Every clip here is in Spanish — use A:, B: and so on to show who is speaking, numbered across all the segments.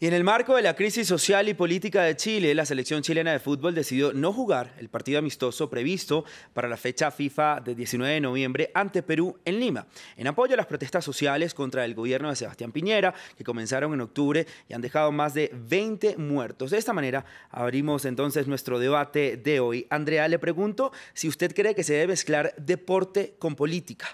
A: Y en el marco de la crisis social y política de Chile, la selección chilena de fútbol decidió no jugar el partido amistoso previsto para la fecha FIFA de 19 de noviembre ante Perú en Lima, en apoyo a las protestas sociales contra el gobierno de Sebastián Piñera, que comenzaron en octubre y han dejado más de 20 muertos. De esta manera abrimos entonces nuestro debate de hoy. Andrea, le pregunto si usted cree que se debe mezclar deporte con política.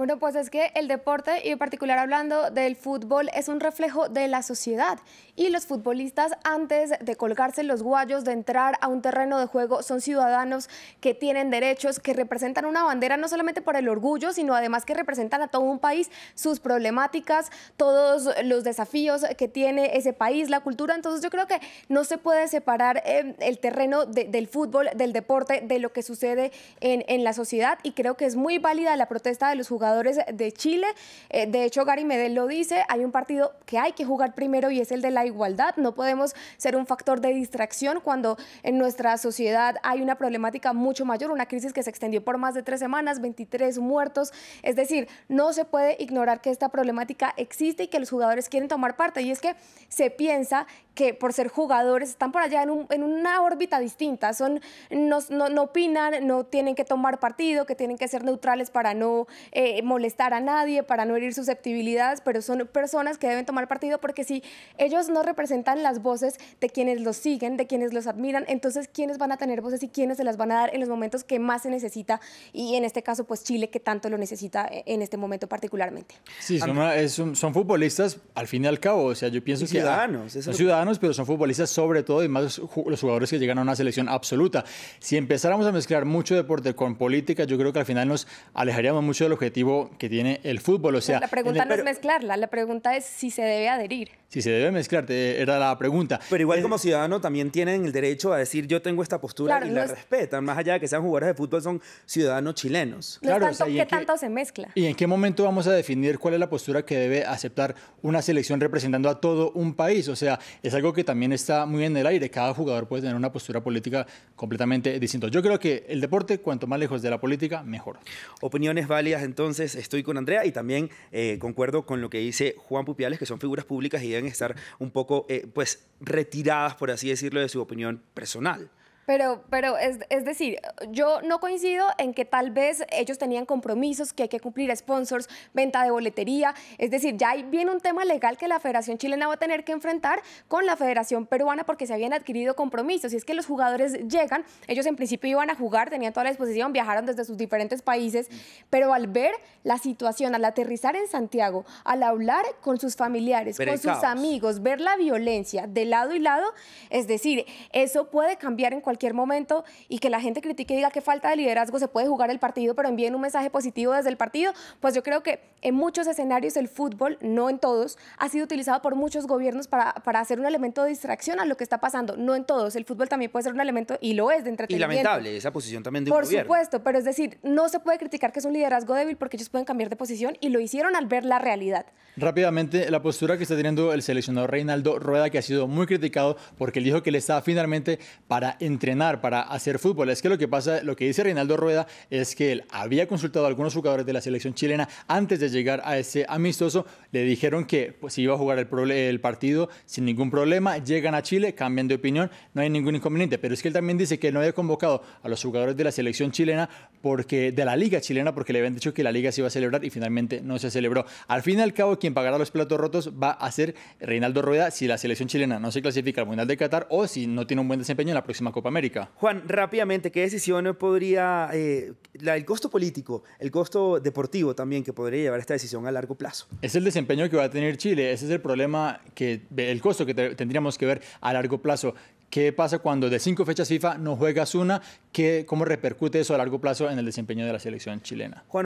B: Bueno, pues es que el deporte, y en particular hablando del fútbol, es un reflejo de la sociedad. Y los futbolistas, antes de colgarse los guayos, de entrar a un terreno de juego, son ciudadanos que tienen derechos, que representan una bandera no solamente por el orgullo, sino además que representan a todo un país, sus problemáticas, todos los desafíos que tiene ese país, la cultura. Entonces yo creo que no se puede separar em, el terreno del fútbol, del deporte, de lo que sucede en, en la sociedad. Y creo que es muy válida la protesta de los jugadores de Chile. Eh, de hecho, Gary Medel lo dice, hay un partido que hay que jugar primero y es el de la igualdad. No podemos ser un factor de distracción cuando en nuestra sociedad hay una problemática mucho mayor, una crisis que se extendió por más de tres semanas, 23 muertos. Es decir, no se puede ignorar que esta problemática existe y que los jugadores quieren tomar parte. Y es que se piensa que por ser jugadores están por allá en, una órbita distinta, son, no, no, opinan, no tienen que tomar partido, que tienen que ser neutrales para no eh, eh, molestar a nadie, para no herir susceptibilidades, pero son personas que deben tomar partido porque si ellos no representan las voces de quienes los siguen, de quienes los admiran, entonces quiénes van a tener voces y quiénes se las van a dar en los momentos que más se necesita y en este caso pues Chile que tanto lo necesita eh, en este momento particularmente.
C: Sí, son, futbolistas al fin y al cabo, o sea, yo pienso que... Ah, ciudadanos. Son ciudadanos, pero son futbolistas sobre todo y más los jugadores que llegan a una selección absoluta. Si empezáramos a mezclar mucho deporte con política, yo creo que al final nos alejaríamos mucho del objetivo que tiene el fútbol. O sea, la pregunta no es
B: mezclarla, la pregunta es si se debe adherir.
C: Si se debe mezclar,
A: era la pregunta. Pero igual como ciudadano también tienen el derecho a decir yo tengo esta postura y la
C: respetan, más allá de que sean jugadores de fútbol, son ciudadanos chilenos.
B: tanto, qué tanto se mezcla?
C: ¿Y en qué momento vamos a definir cuál es la postura que debe aceptar una selección representando a todo un país? O sea, es algo que también está muy en el aire. Cada jugador puede tener una postura política completamente distinta. Yo creo que el deporte, cuanto más lejos de la política, mejor. Opiniones válidas entonces entonces estoy
A: con Andrea y también eh, concuerdo con lo que dice Juan Pupiales, que son figuras públicas y deben estar un poco, eh, pues, retiradas, por así decirlo, de su opinión personal.
B: Pero, pero es, es, decir, yo no coincido en que tal vez ellos tenían compromisos que hay que cumplir, sponsors, venta de boletería. Es decir, ya hay viene un tema legal que la Federación Chilena va a tener que enfrentar con la Federación Peruana porque se habían adquirido compromisos. Y es que los jugadores llegan, ellos en principio iban a jugar, tenían toda la disposición, viajaron desde sus diferentes países, pero al ver la situación, al aterrizar en Santiago, al hablar con sus familiares, con sus amigos, ver la violencia de lado y lado, es decir, eso puede cambiar en cualquier cualquier momento y que la gente critique y diga que falta de liderazgo se puede jugar el partido, pero envíen un mensaje positivo desde el partido, pues yo creo que en muchos escenarios el fútbol, no en todos, ha sido utilizado por muchos gobiernos para, para hacer un elemento de distracción a lo que está pasando. No en todos, el fútbol también puede ser un elemento, y lo es, de entretenimiento. Y lamentable
C: esa posición también de un Por supuesto,
B: pero es decir, no se puede criticar que es un liderazgo débil porque ellos pueden cambiar de posición y lo hicieron al ver la realidad.
C: Rápidamente, la postura que está teniendo el seleccionador Reinaldo Rueda, que ha sido muy criticado porque él dijo que él estaba finalmente para entrenar, para hacer fútbol. Es que lo que pasa, lo que dice Reinaldo Rueda es que él había consultado a algunos jugadores de la selección chilena antes de llegar a ese amistoso. Le dijeron que pues, iba a jugar el, partido sin ningún problema. Llegan a Chile, cambian de opinión, no hay ningún inconveniente. Pero es que él también dice que no había convocado a los jugadores de la selección chilena porque de la liga chilena porque le habían dicho que la liga se iba a celebrar y finalmente no se celebró. Al fin y al cabo, quien pagará los platos rotos va a ser Reinaldo Rueda si la selección chilena no se clasifica al Mundial de Qatar o si no tiene un buen desempeño en la próxima Copa América. Juan, rápidamente,
A: ¿qué decisión podría, eh, la, el costo político, el costo deportivo también que podría
C: llevar esta decisión a largo plazo? Es el desempeño que va a tener Chile, ese es el problema, que, el costo que tendríamos que ver a largo plazo. ¿Qué pasa cuando de cinco fechas FIFA no juegas una? ¿Qué, ¿Cómo repercute eso a largo plazo en el desempeño de la selección chilena? Juan,